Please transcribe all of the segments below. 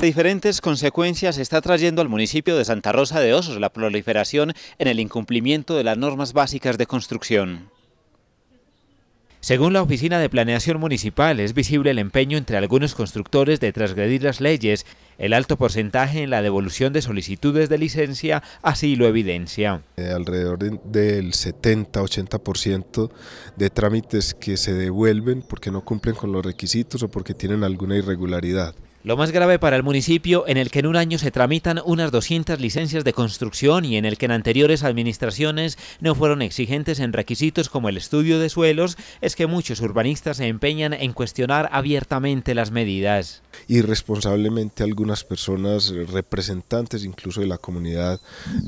Diferentes consecuencias está trayendo al municipio de Santa Rosa de Osos la proliferación en el incumplimiento de las normas básicas de construcción. Según la Oficina de Planeación Municipal, es visible el empeño entre algunos constructores de transgredir las leyes. El alto porcentaje en la devolución de solicitudes de licencia así lo evidencia. Eh, alrededor del 70-80% de trámites que se devuelven porque no cumplen con los requisitos o porque tienen alguna irregularidad. Lo más grave para el municipio, en el que en un año se tramitan unas 200 licencias de construcción y en el que en anteriores administraciones no fueron exigentes en requisitos como el estudio de suelos, es que muchos urbanistas se empeñan en cuestionar abiertamente las medidas. Irresponsablemente algunas personas, representantes incluso de la comunidad,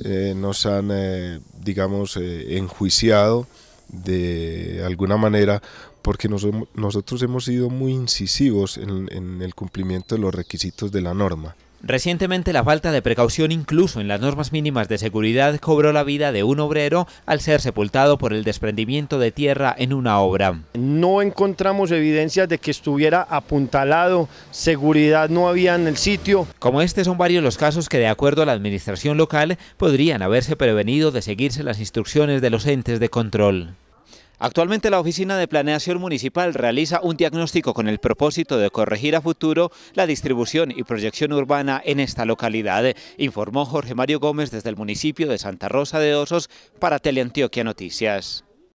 eh, nos han, eh, digamos, eh, enjuiciado de alguna manera, porque nosotros hemos sido muy incisivos en el cumplimiento de los requisitos de la norma. Recientemente la falta de precaución incluso en las normas mínimas de seguridad cobró la vida de un obrero al ser sepultado por el desprendimiento de tierra en una obra. No encontramos evidencias de que estuviera apuntalado, seguridad no había en el sitio. Como este son varios los casos que de acuerdo a la administración local podrían haberse prevenido de seguirse las instrucciones de los entes de control. Actualmente la Oficina de Planeación Municipal realiza un diagnóstico con el propósito de corregir a futuro la distribución y proyección urbana en esta localidad, informó Jorge Mario Gómez desde el municipio de Santa Rosa de Osos para Teleantioquia Noticias.